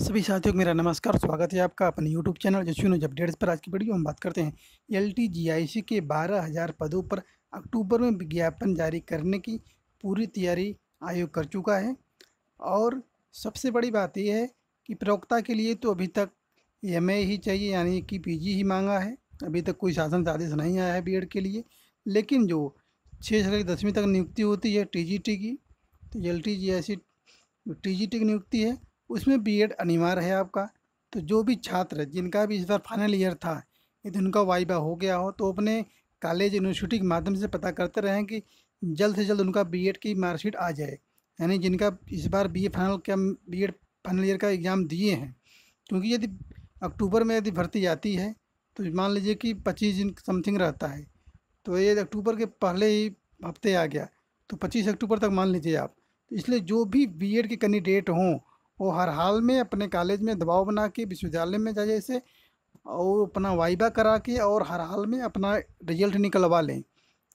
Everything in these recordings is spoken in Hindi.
सभी साथियों को मेरा नमस्कार स्वागत है आपका अपने YouTube channel Jasvi news updates पर आज की वीडियो हम बात करते हैं एलटीजीआईसी के बारह हज़ार पदों पर अक्टूबर में विज्ञापन जारी करने की पूरी तैयारी आयोग कर चुका है और सबसे बड़ी बात यह है कि प्रवक्ता के लिए तो अभी तक एम ही चाहिए यानी कि पी ही मांगा है अभी तक कोई शासन आदेश नहीं आया है बी के लिए लेकिन जो छः से दसवीं तक नियुक्ति होती है टी की तो एल टी की नियुक्ति है उसमें बीएड अनिवार्य है आपका तो जो भी छात्र जिनका भी इस बार फाइनल ईयर था यदि उनका वाइबा हो गया हो तो अपने कॉलेज यूनिवर्सिटी के माध्यम से पता करते रहें कि जल्द से जल्द उनका बीएड की मार्कशीट आ जाए यानी जिनका इस बार बी फाइनल का बी फाइनल ईयर का एग्ज़ाम दिए हैं क्योंकि यदि अक्टूबर में यदि भर्ती आती है तो मान लीजिए कि पच्चीस दिन समथिंग रहता है तो ये अक्टूबर के पहले ही हफ्ते आ गया तो पच्चीस अक्टूबर तक मान लीजिए आप तो इसलिए जो भी बीएड के कैंडिडेट हों वो हर हाल में अपने कॉलेज में दबाव बना के विश्वविद्यालय में जाए जैसे और अपना वाइबा करा के और हर हाल में अपना रिजल्ट निकलवा लें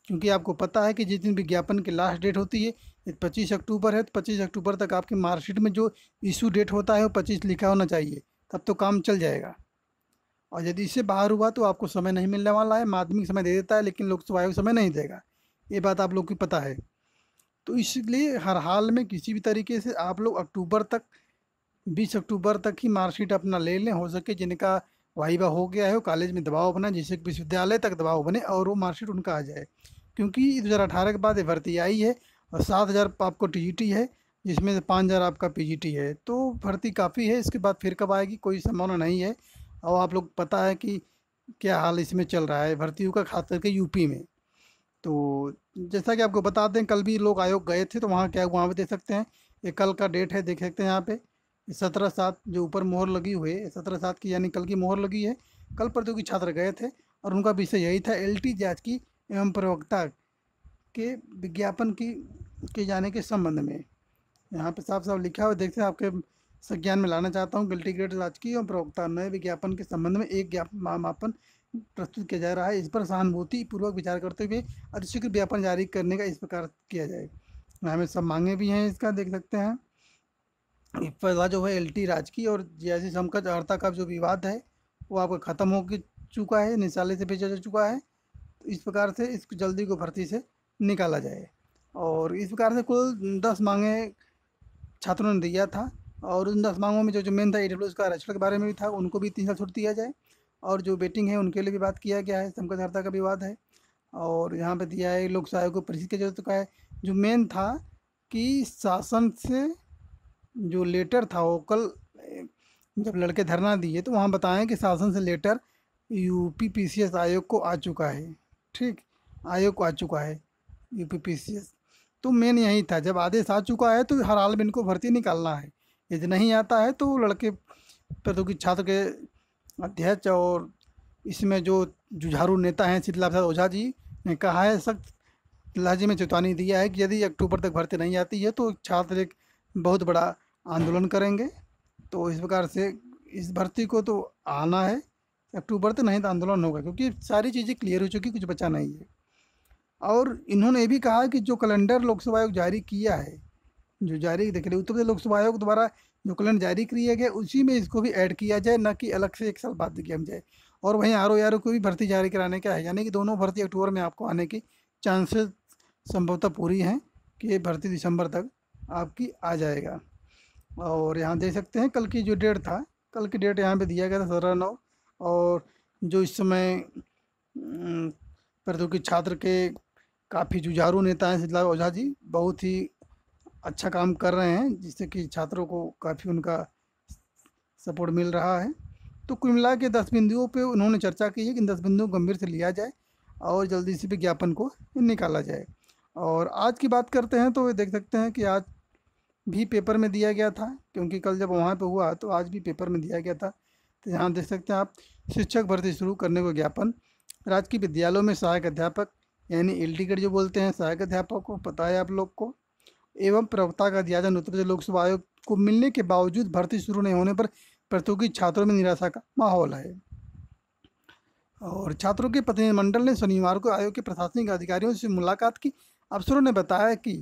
क्योंकि आपको पता है कि जिस दिन विज्ञापन की लास्ट डेट होती है पच्चीस अक्टूबर है तो पच्चीस अक्टूबर तक आपकी मार्कशीट में जो इशू डेट होता है वो पच्चीस लिखा होना चाहिए तब तो काम चल जाएगा और यदि इससे बाहर हुआ तो आपको समय नहीं मिलने वाला है माध्यमिक समय दे देता है लेकिन लोकसभा आयोग समय नहीं देगा ये बात आप लोग की पता है तो इसलिए हर हाल में किसी भी तरीके से आप लोग अक्टूबर तक बीस अक्टूबर तक ही मार्कशीट अपना ले लें हो सके जिनका वाइवा हो गया है वो कॉलेज में दबाव बना जिससे विश्वविद्यालय तक दबाव बने और वो मार्कशीट उनका आ जाए क्योंकि दो हज़ार अठारह के बाद भर्ती आई है और सात हज़ार आपको टी e है जिसमें से पाँच हज़ार आपका पी है तो भर्ती काफ़ी है इसके बाद फिर कब आएगी कोई संभावना नहीं है और आप लोग पता है कि क्या हाल इसमें चल रहा है भर्तियों का खास करके यूपी में तो जैसा कि आपको बता दें कल भी लोग आयोग गए थे तो वहाँ क्या वहाँ भी देख सकते हैं ये कल का डेट है देख सकते हैं यहाँ पर सत्रह सात जो ऊपर मोहर लगी हुई है सत्रह सात की यानी कल की मोहर लगी है कल प्रतियोगी तो छात्र गए थे और उनका विषय यही था एल टी जांच की एवं प्रवक्ता के विज्ञापन की के जाने के संबंध में यहाँ पे साफ साफ लिखा हुआ देखते हैं आपके संज्ञान में लाना चाहता हूँ गिल्टी ग्रेड जांच की एवं प्रवक्ता नए विज्ञापन के संबंध में एक मापन प्रस्तुत किया जा रहा है इस पर सहानुभूति पूर्वक विचार करते हुए अतिशीघ्र ज्ञापन जारी करने का इस प्रकार किया जाए हमें सब मांगे भी हैं इसका देख सकते हैं फैसला जो है एल टी राज की और जैसी समकज अर्था का जो विवाद है वो आपका ख़त्म हो चुका है निशाले से भेजा जा चुका है तो इस प्रकार से इस जल्दी को भर्ती से निकाला जाए और इस प्रकार से कुल दस मांगे छात्रों ने दिया था और उन दस मांगों में जो जो मेन था ई का आरक्षण के बारे में भी था उनको भी तीन साल छूट दिया जाए और जो बेटिंग है उनके लिए भी बात किया गया है समकज अर्था का विवाद है और यहाँ पर दिया है लोकसभा को परिषद के जा तो का है जो मेन था कि शासन से जो लेटर था वो कल जब लड़के धरना दिए तो वहाँ बताएं कि शासन से लेटर यूपी पीसीएस आयोग को आ चुका है ठीक आयोग को आ चुका है यूपी पीसीएस तो मेन यही था जब आदेश आ चुका है तो हर हाल में इनको भर्ती निकालना है यदि नहीं आता है तो लड़के प्रौद्योगिक छात्र के अध्यक्ष और इसमें जो जुझारू नेता हैं शीतला प्रसाद ओझा जी ने कहा है सख्त लहजे में चेतावनी दिया है कि यदि अक्टूबर तक भर्ती नहीं आती है तो छात्र एक बहुत बड़ा आंदोलन करेंगे तो इस प्रकार से इस भर्ती को तो आना है अक्टूबर तक तो नहीं तो आंदोलन होगा क्योंकि सारी चीज़ें क्लियर हो चुकी कुछ बचा नहीं है और इन्होंने ये भी कहा कि जो कैलेंडर लोकसभा आयोग जारी किया है जो जारी देख रहे उत्तर प्रदेश लोकसभा आयोग द्वारा जो कैलेंडर जारी किया गया उसी में इसको भी ऐड किया जाए ना कि अलग से एक साल बाद किया जाए और वहीं आर ओ आर को भी भर्ती जारी कराने का है यानी कि दोनों भर्ती अक्टूबर में आपको आने की चांसेस संभवतः पूरी हैं कि ये भर्ती दिसंबर तक आपकी आ जाएगा और यहाँ देख सकते हैं कल की जो डेट था कल की डेट यहाँ पे दिया गया था सत्रह नौ और जो इस समय प्रौद्योगिकी छात्र के काफ़ी जुझारू नेता हैं शीतला ओझा जी बहुत ही अच्छा काम कर रहे हैं जिससे कि छात्रों को काफ़ी उनका सपोर्ट मिल रहा है तो कुल मिला के दस बिंदुओं पे उन्होंने चर्चा की है कि इन दस बिंदुओं गंभीर से लिया जाए और जल्दी से विज्ञापन को निकाला जाए और आज की बात करते हैं तो देख सकते हैं कि आज भी पेपर में दिया गया था क्योंकि कल जब वहाँ पे हुआ तो आज भी पेपर में दिया गया था तो यहाँ देख सकते हैं आप शिक्षक भर्ती शुरू करने को ज्ञापन राजकीय विद्यालयों में सहायक अध्यापक यानी एल जो बोलते हैं सहायक अध्यापक को पता है आप लोग को एवं प्रवक्ता का दिया जान प्रदेश लोकसभा आयोग को मिलने के बावजूद भर्ती शुरू नहीं होने पर प्रतियोगी छात्रों में निराशा का माहौल है और छात्रों के प्रतिनिधिमंडल ने शनिवार को आयोग के प्रशासनिक अधिकारियों से मुलाकात की अफसरों ने बताया कि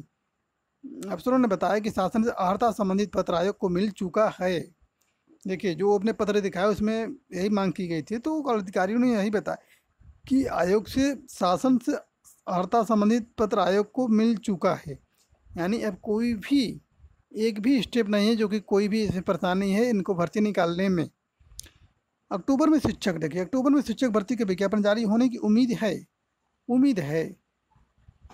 अफसरों ने बताया कि शासन से अर्ता संबंधित पत्र आयोग को मिल चुका है देखिए जो अपने पत्र दिखाया उसमें यही मांग की गई थी तो अधिकारियों ने यही बताया कि आयोग से शासन से अर्ता संबंधित पत्र आयोग को मिल चुका है यानी अब कोई भी एक भी स्टेप नहीं है जो कि कोई भी इसमें परेशानी है इनको भर्ती निकालने में अक्टूबर में शिक्षक देखिए अक्टूबर में शिक्षक भर्ती के विज्ञापन जारी होने की उम्मीद है उम्मीद है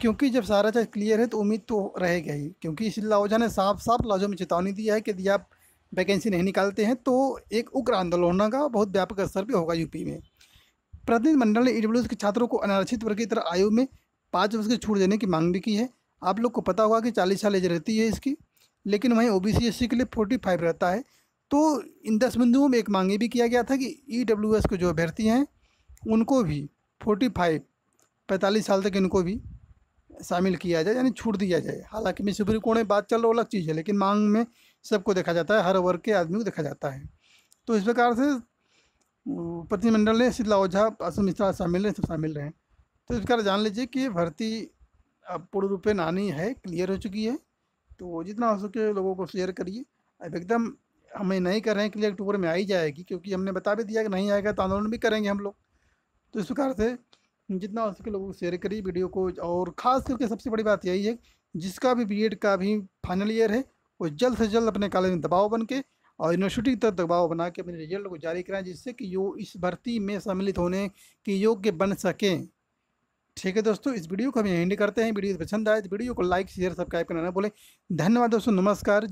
क्योंकि जब सारा चीज़ क्लियर है तो उम्मीद तो रहेगा ही क्योंकि इस लाओजा ने साफ साफ लॉजों में चेतावनी दिया है कि यदि आप वैकेंसी नहीं निकालते हैं तो एक उग्र आंदोलन होना का बहुत व्यापक स्तर पर होगा यूपी में प्रतिनिधिमंडल ने ई e के छात्रों को अनारक्षित वर्ग की तरह आयु में पाँच वर्ष की छूट देने की मांग भी की है आप लोग को पता होगा कि चालीस साल एज रहती है इसकी लेकिन वहीं ओ बी के लिए फोर्टी फाइव रहता है तो इन दस बिंदुओं में एक मांगे भी किया गया था कि ई e को जो अभ्यर्थी हैं उनको भी फोर्टी फाइव पैंतालीस साल तक इनको भी शामिल किया जाए यानी छूट दिया जाए हालांकि सुप्रीम कोर्ट में बात चल रहा अलग चीज़ है लेकिन मांग में सबको देखा जाता है हर वर्ग के आदमी को देखा जाता है तो इस प्रकार से प्रतिनिधिमंडल ने शीतला ओझा असम मिश्रा शामिल हैं सब शामिल रहे हैं तो इस प्रकार जान लीजिए कि भर्ती अब पूर्ण रूप में नानी है क्लियर हो चुकी है तो जितना हो सके लोगों को शेयर करिए अब एकदम हमें नहीं कर रहे हैं क्लियर अक्टूबर में आ ही जाएगी क्योंकि हमने बता भी दिया कि नहीं आएगा तो आंदोलन भी करेंगे हम लोग तो इस प्रकार से जितना हो सके लोगों को शेयर करिए वीडियो को और ख़ास करके सबसे बड़ी बात यही है जिसका भी बीएड का भी फाइनल ईयर है वो जल्द से जल्द अपने कॉलेज में दबाव बन के और यूनिवर्सिटी तक दबाव बना के अपने रिजल्ट को जारी कराएं जिससे कि यो इस भर्ती में सम्मिलित होने के योग्य बन सकें ठीक है दोस्तों इस वीडियो को हम एंड करते हैं वीडियो पसंद आए तो वीडियो को लाइक शेयर सब्सक्राइब करना ना बोले धन्यवाद दोस्तों नमस्कार